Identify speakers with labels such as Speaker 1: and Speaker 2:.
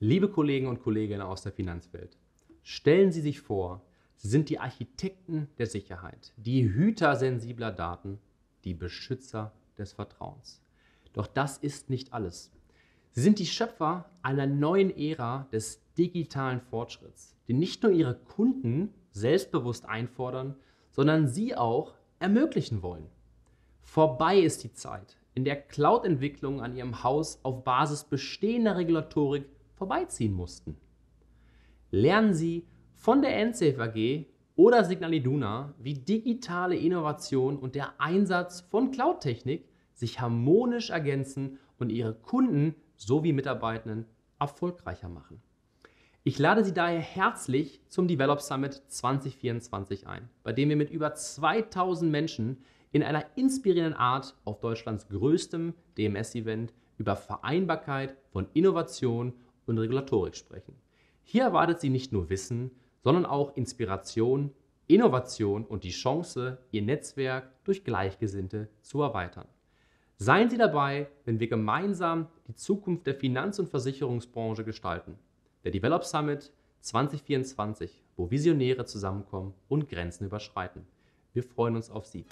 Speaker 1: Liebe Kollegen und Kolleginnen aus der Finanzwelt, stellen Sie sich vor, Sie sind die Architekten der Sicherheit, die Hüter sensibler Daten, die Beschützer des Vertrauens. Doch das ist nicht alles. Sie sind die Schöpfer einer neuen Ära des digitalen Fortschritts, die nicht nur Ihre Kunden selbstbewusst einfordern, sondern Sie auch ermöglichen wollen. Vorbei ist die Zeit, in der Cloud-Entwicklungen an Ihrem Haus auf Basis bestehender Regulatorik vorbeiziehen mussten. Lernen Sie von der NSAFE AG oder Signaliduna, wie digitale Innovation und der Einsatz von Cloud-Technik sich harmonisch ergänzen und Ihre Kunden sowie Mitarbeitenden erfolgreicher machen. Ich lade Sie daher herzlich zum Develop Summit 2024 ein, bei dem wir mit über 2000 Menschen in einer inspirierenden Art auf Deutschlands größtem DMS-Event über Vereinbarkeit von Innovation und Regulatorik sprechen. Hier erwartet sie nicht nur Wissen, sondern auch Inspiration, Innovation und die Chance, ihr Netzwerk durch Gleichgesinnte zu erweitern. Seien Sie dabei, wenn wir gemeinsam die Zukunft der Finanz- und Versicherungsbranche gestalten. Der Develop Summit 2024, wo Visionäre zusammenkommen und Grenzen überschreiten. Wir freuen uns auf Sie.